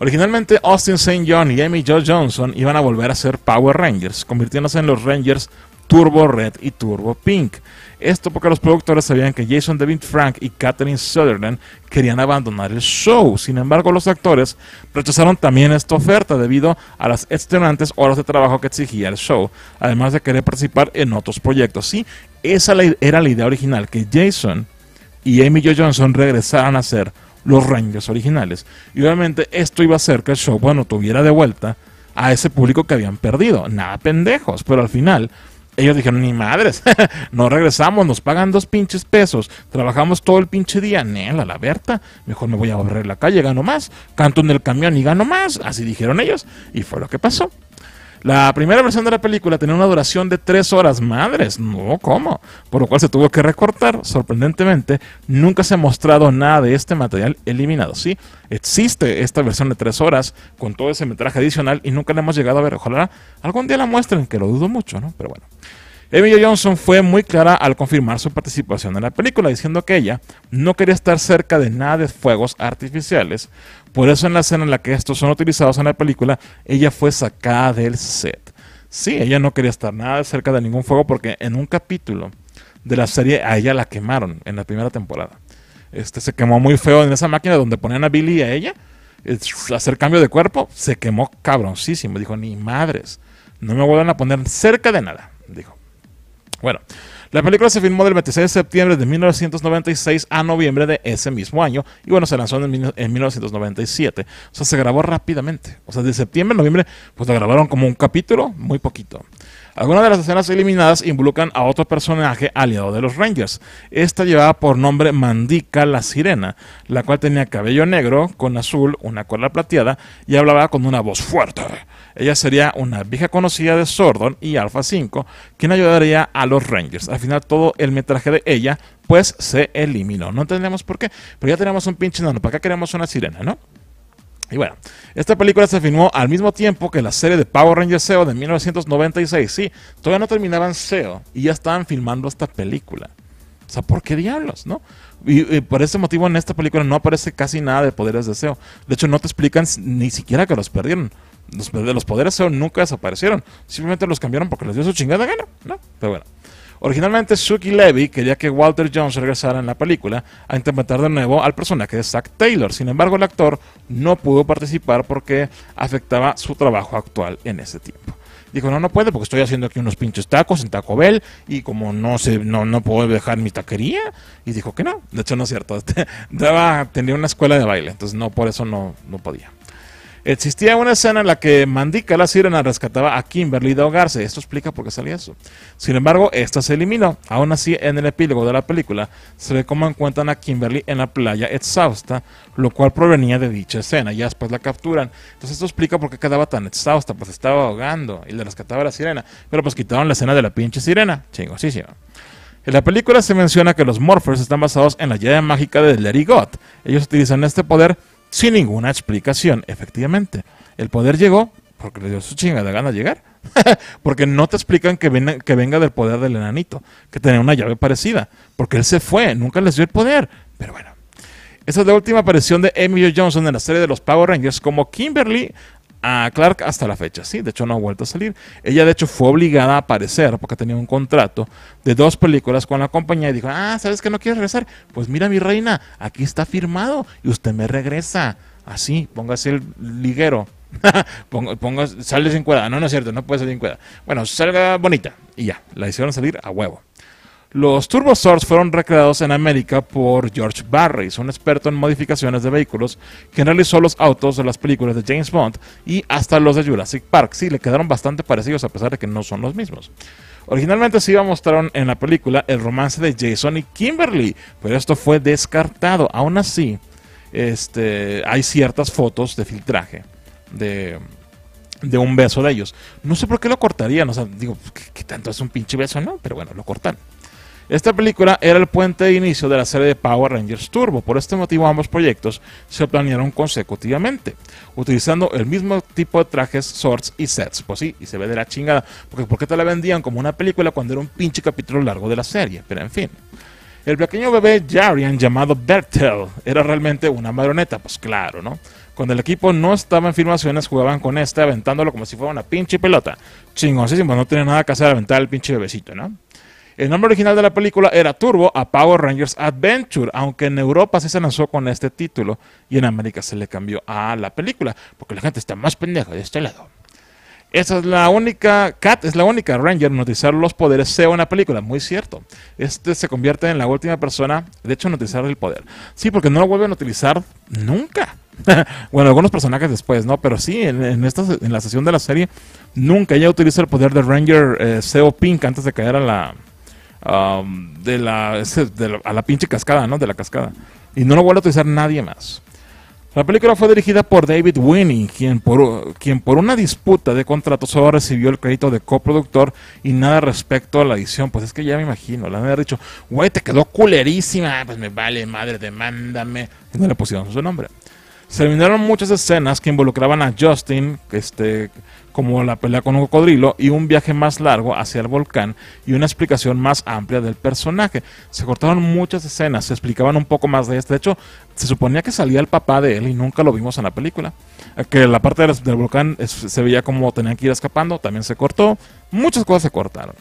Originalmente Austin St. John y Amy Joe Johnson iban a volver a ser Power Rangers, convirtiéndose en los Rangers Turbo Red y Turbo Pink. Esto porque los productores sabían que Jason David Frank y Katherine Sutherland querían abandonar el show. Sin embargo, los actores rechazaron también esta oferta debido a las extenuantes horas de trabajo que exigía el show, además de querer participar en otros proyectos. Sí, esa era la idea original, que Jason y Amy Jo Johnson regresaran a ser los Rangers originales. Y obviamente esto iba a hacer que el show, bueno, tuviera de vuelta a ese público que habían perdido. Nada pendejos, pero al final ellos dijeron, ni madres, [laughs] no regresamos, nos pagan dos pinches pesos, trabajamos todo el pinche día, nela, la Berta, mejor me voy a barrer la calle, gano más, canto en el camión y gano más, así dijeron ellos, y fue lo que pasó. La primera versión de la película tenía una duración de tres horas. Madres, no, ¿cómo? Por lo cual se tuvo que recortar. Sorprendentemente, nunca se ha mostrado nada de este material eliminado. Sí, existe esta versión de tres horas con todo ese metraje adicional y nunca la hemos llegado a ver. Ojalá algún día la muestren, que lo dudo mucho, ¿no? Pero bueno. Emily Johnson fue muy clara al confirmar su participación en la película, diciendo que ella no quería estar cerca de nada de fuegos artificiales, por eso en la escena en la que estos son utilizados en la película, ella fue sacada del set. Sí, ella no quería estar nada cerca de ningún fuego porque en un capítulo de la serie a ella la quemaron en la primera temporada. Este se quemó muy feo en esa máquina donde ponían a Billy y a ella hacer cambio de cuerpo, se quemó cabroncísimo. Dijo, ni madres, no me vuelvan a poner cerca de nada. Dijo. Bueno, la película se filmó del 26 de septiembre de 1996 a noviembre de ese mismo año y bueno, se lanzó en, 1997. O sea, se grabó rápidamente. O sea, de septiembre a noviembre, pues la grabaron como un capítulo, muy poquito. Algunas de las escenas eliminadas involucran a otro personaje aliado de los Rangers. Esta llevaba por nombre Mandica la Sirena, la cual tenía cabello negro con azul, una cola plateada y hablaba con una voz fuerte. Ella sería una vieja conocida de Sordon y Alpha 5, quien ayudaría a los Rangers. Al final todo el metraje de ella pues se eliminó. No entendemos por qué, pero ya tenemos un pinche nano, para acá queremos una sirena, ¿no? Y bueno, esta película se filmó al mismo tiempo que la serie de Power Rangers SEO de 1996. Sí, todavía no terminaban SEO y ya estaban filmando esta película. O sea, ¿por qué diablos, no? Y, por ese motivo en esta película no aparece casi nada de poderes de SEO. De hecho, no te explican ni siquiera que los perdieron. Los, los poderes nunca desaparecieron. Simplemente los cambiaron porque les dio su chingada gana, ¿no? Pero bueno. Originalmente, Suki Levy quería que Walter Jones regresara en la película a interpretar de nuevo al personaje de Zack Taylor. Sin embargo, el actor no pudo participar porque afectaba su trabajo actual en ese tiempo. Dijo, no, no puede porque estoy haciendo aquí unos pinches tacos en Taco Bell y como no no, no puedo dejar mi taquería. Y dijo que no, de hecho no es cierto. [laughs] tenía una escuela de baile, entonces no, por eso no, no podía. Existía una escena en la que Mandica la sirena rescataba a Kimberly de ahogarse. Esto explica por qué salía eso. Sin embargo, esta se eliminó. Aún así, en el epílogo de la película se ve cómo encuentran a Kimberly en la playa exhausta, lo cual provenía de dicha escena. Y después la capturan. Entonces esto explica por qué quedaba tan exhausta, pues estaba ahogando y le rescataba a la sirena. Pero pues quitaron la escena de la pinche sirena. Chingosísima. En la película se menciona que los Morphers están basados en la llave mágica de Larry God. Ellos utilizan este poder sin ninguna explicación, efectivamente. El poder llegó porque le dio su chingada gana llegar. [laughs] porque no te explican que, que venga del poder del enanito, que tenía una llave parecida. Porque él se fue, nunca les dio el poder. Pero bueno. Esa es la última aparición de Emilio Johnson en la serie de los Power Rangers como Kimberly a Clark hasta la fecha, sí, de hecho no ha vuelto a salir. Ella de hecho fue obligada a aparecer porque tenía un contrato de dos películas con la compañía y dijo, ah, ¿sabes que no quieres regresar? Pues mira mi reina, aquí está firmado y usted me regresa. Así, póngase el liguero. [laughs] pongo sale sin cuerda. No, no es cierto, no puede salir sin cuerda. Bueno, salga bonita. Y ya, la hicieron salir a huevo. Los Turbo Swords fueron recreados en América por George Barris, un experto en modificaciones de vehículos, que realizó los autos de las películas de James Bond y hasta los de Jurassic Park. Sí, le quedaron bastante parecidos a pesar de que no son los mismos. Originalmente se iba a mostrar en la película el romance de Jason y Kimberly, pero esto fue descartado. Aún así, este, hay ciertas fotos de filtraje de, un beso de ellos. No sé por qué lo cortarían, o digo, pues, ¿qué, qué tanto es un pinche beso? No, pero bueno, lo cortan. Esta película era el puente de inicio de la serie de Power Rangers Turbo, por este motivo ambos proyectos se planearon consecutivamente, utilizando el mismo tipo de trajes, shorts y sets. Pues sí, y se ve de la chingada, porque ¿por qué te la vendían como una película cuando era un pinche capítulo largo de la serie? Pero en fin. El pequeño bebé Jarian llamado Bertel era realmente una marioneta, pues claro, ¿no? Cuando el equipo no estaba en filmaciones, jugaban con este, aventándolo como si fuera una pinche pelota. Chingosísimo, no tenía nada que hacer aventar al pinche bebecito, ¿no? El nombre original de la película era Turbo a Power Rangers Adventure, aunque en Europa sí se lanzó con este título y en América se le cambió a la película, porque la gente está más pendeja de este lado. Esa es la única, Cat es la única Ranger en utilizar los poderes SEO en la película, muy cierto. Este se convierte en la última persona, de hecho, en utilizar el poder. Sí, porque no lo vuelven a utilizar nunca. [laughs] bueno, algunos personajes después, ¿no? Pero sí, en, en la sesión de la serie, nunca ella utiliza el poder de Ranger SEO eh, Pink antes de caer a la, [laughs] de, la, a la pinche cascada, ¿no? De la cascada. Y no lo vuelve a utilizar nadie más. La película fue dirigida por David Winnie, quien por, quien por una disputa de contrato solo recibió el crédito de coproductor y nada respecto a la edición. Pues es que ya me imagino, La han dicho, güey, te quedó culerísima, pues me vale madre, demandame Y no le pusieron su nombre. Se eliminaron muchas escenas que involucraban a Justin, este, como la pelea con un cocodrilo y un viaje más largo hacia el volcán y una explicación más amplia del personaje. Se cortaron muchas escenas, se explicaban un poco más de este hecho, se suponía que salía el papá de él y nunca lo vimos en la película. Eh, que la parte del, volcán se veía como tenían que ir escapando, también se cortó. Muchas cosas se cortaron.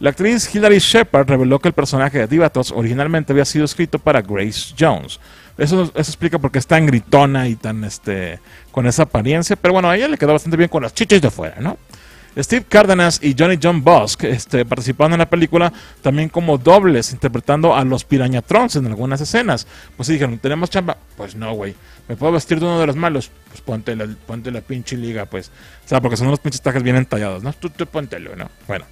La actriz Hilary Shepard reveló que el personaje de Divatos originalmente había sido escrito para Grace Jones. Eso, eso explica por qué es tan gritona y tan este con esa apariencia. Pero bueno, a ella le quedó bastante bien con las chichas de fuera, ¿no? Steve Cárdenas y Johnny John Bosk este, participando en la película también como dobles, interpretando a los pirañatrons en algunas escenas. Pues sí, dijeron, ¿tenemos chamba? Pues no, güey. ¿Me puedo vestir de uno de los malos? Pues ponte la, ponte la pinche liga, pues. O sea, porque son unos pinches trajes bien entallados, ¿no? Tú, tú póntelo, ¿no? Bueno.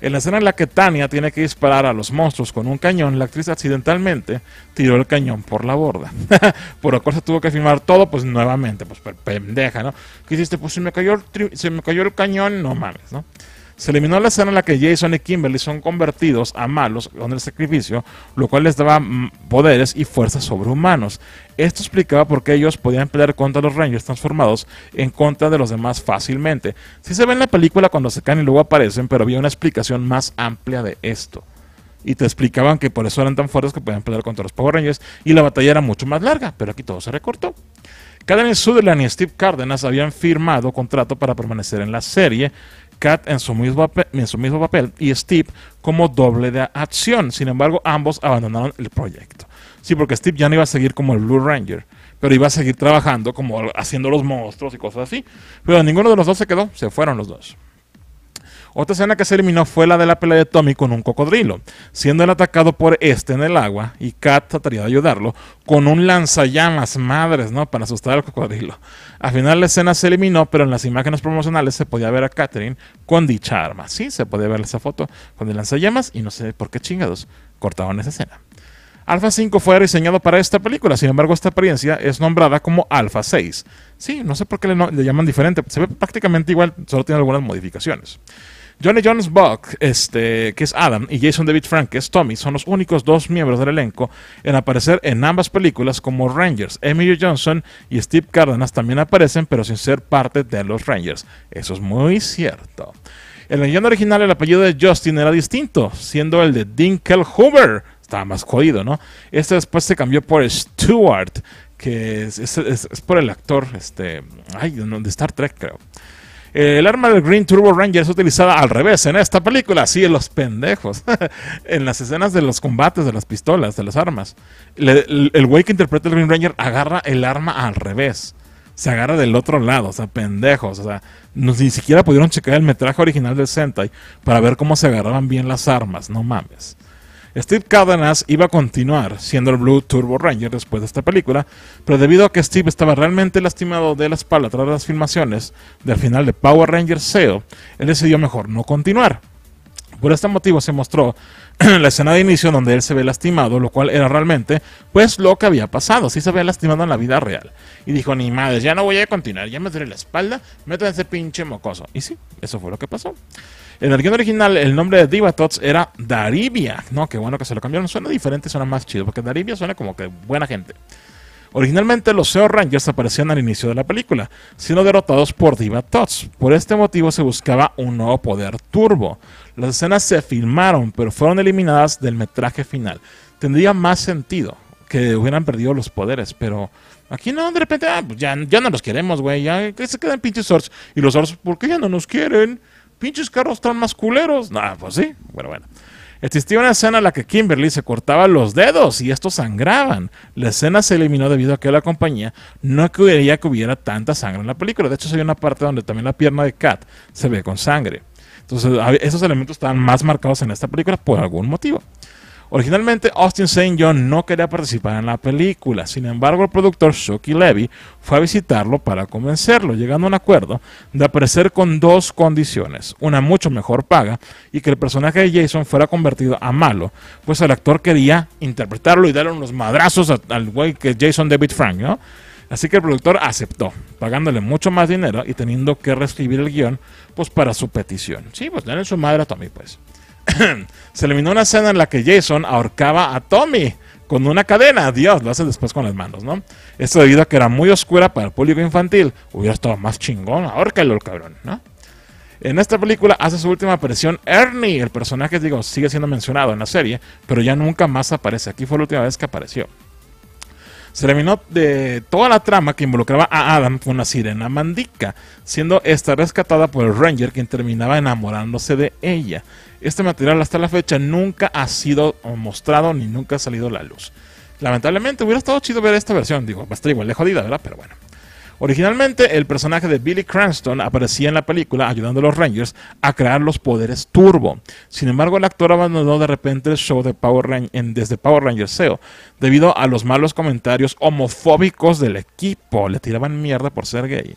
En la escena en la que Tania tiene que disparar a los monstruos con un cañón, la actriz accidentalmente tiró el cañón por la borda. [laughs] por lo cual se tuvo que filmar todo, pues nuevamente, pues pendeja, ¿no? ¿Qué hiciste? Pues si me cayó el, se me cayó el cañón, no mames, ¿no? Se eliminó la escena en la que Jason y Kimberly son convertidos a malos con el sacrificio, lo cual les daba mm, poderes y fuerzas sobrehumanos. Esto explicaba por qué ellos podían pelear contra los Rangers transformados en contra de los demás fácilmente. Si sí se ve en la película cuando se caen y luego aparecen, pero había una explicación más amplia de esto y te explicaban que por eso eran tan fuertes que podían pelear contra los Power Rangers y la batalla era mucho más larga, pero aquí todo se recortó. cadena Sutherland y Steve Cárdenas habían firmado contrato para permanecer en la serie Kat en su, mismo papel, su mismo papel y Steve como doble de acción. Sin embargo, ambos abandonaron el proyecto. Sí, porque Steve ya no iba a seguir como el Blue Ranger, pero iba a seguir trabajando como haciendo los monstruos y cosas así. Pero ninguno de los dos se quedó, se fueron los dos. Otra escena que se eliminó fue la de la pelea de Tommy con un cocodrilo, siendo él atacado por este en el agua y Kat trataría de ayudarlo con un lanzallamas madres, ¿no? Para asustar al cocodrilo. Al final la escena se eliminó, pero en las imágenes promocionales se podía ver a Catherine con dicha arma. Sí, se podía ver esa foto con el lanzallamas y no sé por qué chingados cortaban esa escena. Alpha 5 fue diseñado para esta película, sin embargo esta apariencia es nombrada como Alpha 6. Sí, no sé por qué le, le llaman diferente, se ve prácticamente igual, solo tiene algunas modificaciones. Johnny Jones Buck, este, que es Adam, y Jason David Frank, que es Tommy, son los únicos dos miembros del elenco en aparecer en ambas películas como Rangers. Emily Johnson y Steve Cárdenas también aparecen, pero sin ser parte de los Rangers. Eso es muy cierto. En el guion original el apellido de Justin era distinto, siendo el de Dinkel Hoover. Estaba más jodido, ¿no? Este después se cambió por Stewart, que es, por el actor, este, de Star Trek creo. Eh, el arma del Green Turbo Ranger es utilizada al revés en esta película, así en los pendejos, [laughs] en las escenas de los combates, de las pistolas, de las armas. el güey que interpreta el Green Ranger agarra el arma al revés. Se agarra del otro lado, o sea, pendejos. O sea, ni siquiera pudieron checar el metraje original del Sentai para ver cómo se agarraban bien las armas, no mames. Steve Cadenas iba a continuar siendo el Blue Turbo Ranger después de esta película, pero debido a que Steve estaba realmente lastimado de la espalda tras las filmaciones del final de Power Rangers SEO, él decidió mejor no continuar. Por este motivo se mostró [clears throat] la escena de inicio donde él se ve lastimado, lo cual era realmente pues lo que había pasado, sí se ve lastimado en la vida real. Y dijo, ni madre, ya no voy a continuar, ya me duele la espalda, meto ese pinche mocoso. Y sí, eso fue lo que pasó. En el guión original, el nombre de Diva Tots era Daribia. No, qué bueno que se lo cambiaron. Suena diferente, suena más chido, porque Daribia suena como que buena gente. Originalmente los Zeo Rangers aparecían al inicio de la película, siendo derrotados por Diva Tots. Por este motivo se buscaba un nuevo poder turbo. Las escenas se filmaron, pero fueron eliminadas del metraje final. Tendría más sentido que hubieran perdido los poderes, pero aquí no, de repente, ah, pues ya, ya no los queremos, güey, ya que se quedan pinches Zords. Y los Zords, ¿por qué ya no nos quieren? pinches carros están más culeros. pues sí, bueno, bueno. Existía una escena en la que Kimberly se cortaba los dedos y estos sangraban. La escena se eliminó debido a que la compañía no quería que hubiera tanta sangre en la película. De hecho, hay una parte donde también la pierna de Kat se ve con sangre. Entonces, esos elementos estaban más marcados en esta película por algún motivo. Originalmente, Austin St. John no quería participar en la película, sin embargo, el productor Shoki Levy fue a visitarlo para convencerlo, llegando a un acuerdo de aparecer con dos condiciones: una mucho mejor paga y que el personaje de Jason fuera convertido a malo, pues el actor quería interpretarlo y darle unos madrazos al güey que es Jason David Frank, ¿no? Así que el productor aceptó, pagándole mucho más dinero y teniendo que reescribir el guión, pues para su petición. Sí, pues denle su madre a Tommy, pues. [clears throat] se eliminó una escena en la que Jason ahorcaba a Tommy con una cadena. Dios, lo hace después con las manos, ¿no? Esto debido a que era muy oscura para el público infantil. Hubiera estado más chingón. ahorca el cabrón, ¿no? En esta película hace su última aparición Ernie, el personaje, digo, sigue siendo mencionado en la serie, pero ya nunca más aparece. Aquí fue la última vez que apareció se terminó de toda la trama que involucraba a Adam con una sirena Mandica, siendo esta rescatada por el Ranger quien terminaba enamorándose de ella. Este material hasta la fecha nunca ha sido mostrado ni nunca ha salido a la luz. Lamentablemente hubiera estado chido ver esta versión, digo, va a estar igual de jodida, ¿verdad? Pero bueno. Originalmente, el personaje de Billy Cranston aparecía en la película ayudando a los Rangers a crear los poderes turbo. Sin embargo, el actor abandonó de repente el show de Power desde Power Rangers SEO debido a los malos comentarios homofóbicos del equipo. Le tiraban mierda por ser gay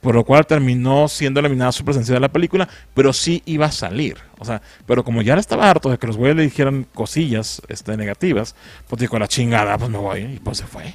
por lo cual terminó siendo eliminada su presencia de la película, pero sí iba a salir. O sea, pero como ya le estaba harto de que los güeyes le dijeran cosillas este, negativas, pues dijo la chingada, pues me voy, y pues se fue.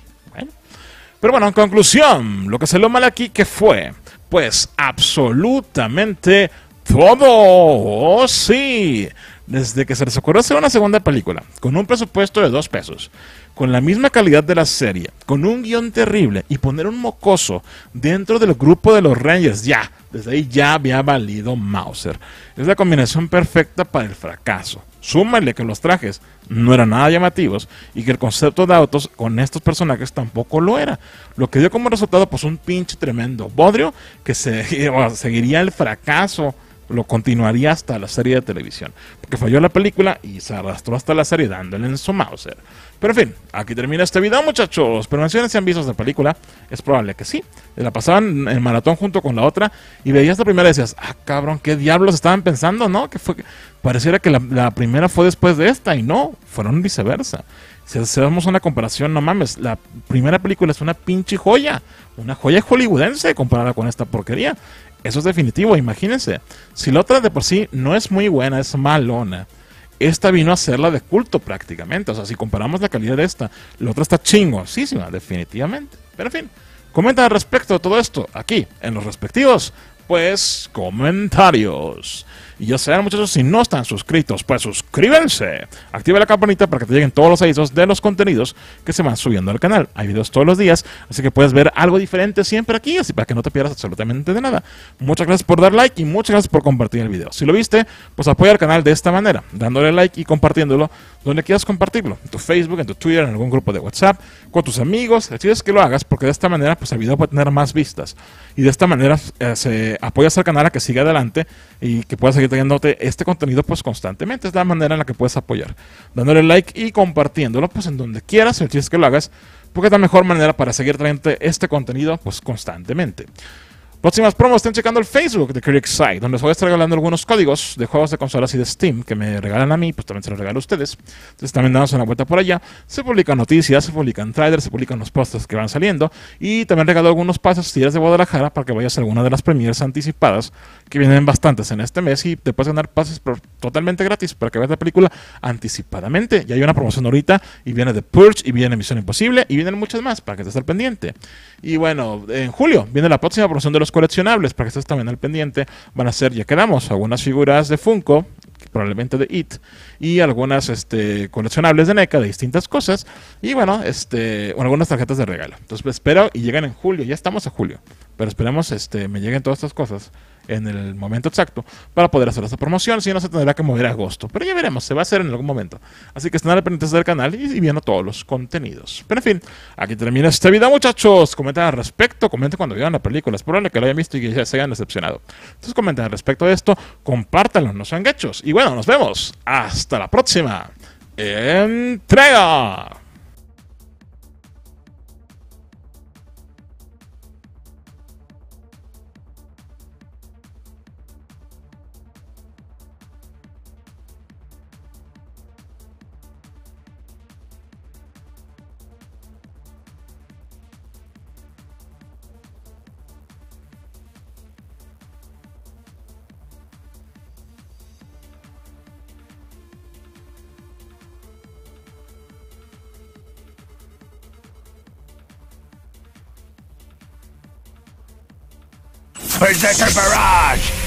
Pero bueno, en conclusión, lo que salió mal aquí, ¿qué fue? Pues absolutamente todo. Oh, sí. Desde que se les ocurrió hacer una segunda película, con un presupuesto de dos pesos, con la misma calidad de la serie, con un guión terrible y poner un mocoso dentro del grupo de los Rangers, ya, desde ahí ya había valido Mauser. Es la combinación perfecta para el fracaso. Súmale que los trajes no eran nada llamativos y que el concepto de autos con estos personajes tampoco lo era. Lo que dio como resultado pues un pinche tremendo bodrio que se, [laughs] seguiría el fracaso lo continuaría hasta la serie de televisión. Porque falló la película y se arrastró hasta la serie dándole en su Mauser. Pero en fin, aquí termina este video, muchachos. Pero si han visto esta película. Es probable que sí. La pasaban en maratón junto con la otra. Y veías la primera y decías, ah, cabrón, qué diablos estaban pensando, ¿no? Que fue. Pareciera que la primera fue después de esta. Y no, fueron viceversa. Si hacemos una comparación, no mames, la primera película es una pinche joya, una joya hollywoodense comparada con esta porquería. Eso es definitivo, imagínense. Si la otra de por sí no es muy buena, es malona. Esta vino a ser la de culto prácticamente. O sea, si comparamos la calidad de esta, la otra está chingosísima, definitivamente. Pero en fin, comenta al respecto de todo esto aquí, en los respectivos, pues, comentarios. Y ya saben, muchachos, si no están suscritos, pues suscríbanse. Activa la campanita para que te lleguen todos los avisos de los contenidos que se van subiendo al canal. Hay videos todos los días, así que puedes ver algo diferente siempre aquí, así para que no te pierdas absolutamente de nada. Muchas gracias por dar like y muchas gracias por compartir el video. Si lo viste, pues apoya al canal de esta manera, dándole like y compartiéndolo donde quieras compartirlo, en tu Facebook, en tu Twitter, en algún grupo de WhatsApp, con tus amigos. Decides que lo hagas porque de esta manera pues el video puede tener más vistas y de esta manera eh, se apoyas al canal a que siga adelante y que puedas seguir trayéndote este contenido pues constantemente. Es la manera en la que puedes apoyar. Dándole like y compartiéndolo pues en donde quieras, el chiste que lo hagas, porque es la mejor manera para seguir trayéndote este contenido pues constantemente. Próximas promos estén checando el Facebook de Side donde les voy a estar regalando algunos códigos de juegos de consolas y de Steam que me regalan a mí, pues también se los regalo a ustedes. Entonces también damos una vuelta por allá. Se publican noticias, se publican trailers, se publican los posts que van saliendo y también regalo algunos pases si eres de Guadalajara para que vayas a alguna de las premiers anticipadas que vienen bastantes en este mes y te puedes ganar pases totalmente gratis para que veas la película anticipadamente. ya hay una promoción ahorita y viene de Purge y viene Misión Imposible y vienen muchas más para que estés al pendiente. Y bueno, en julio viene la próxima promoción de los coleccionables, para que estés también al pendiente, van a ser, ya quedamos, algunas figuras de Funko, probablemente de It, y algunas este, coleccionables de NECA de distintas cosas, y bueno, este, algunas tarjetas de regalo. Entonces espero y llegan en julio, ya estamos a julio, pero esperemos este, me lleguen todas estas cosas en el momento exacto para poder hacer esta promoción, si no se tendrá que mover a agosto. Pero ya veremos, se va a hacer en algún momento. Así que estén al pendiente del canal y, viendo todos los contenidos. Pero en fin, aquí termina este video, muchachos. Comenten al respecto, comenten cuando vean la película. Es probable que lo hayan visto y que ya se hayan decepcionado. Entonces comenten al respecto de esto, compártanlo, no sean gachos. Y bueno, nos vemos. Hasta la próxima. Entrega. Berserker Barrage!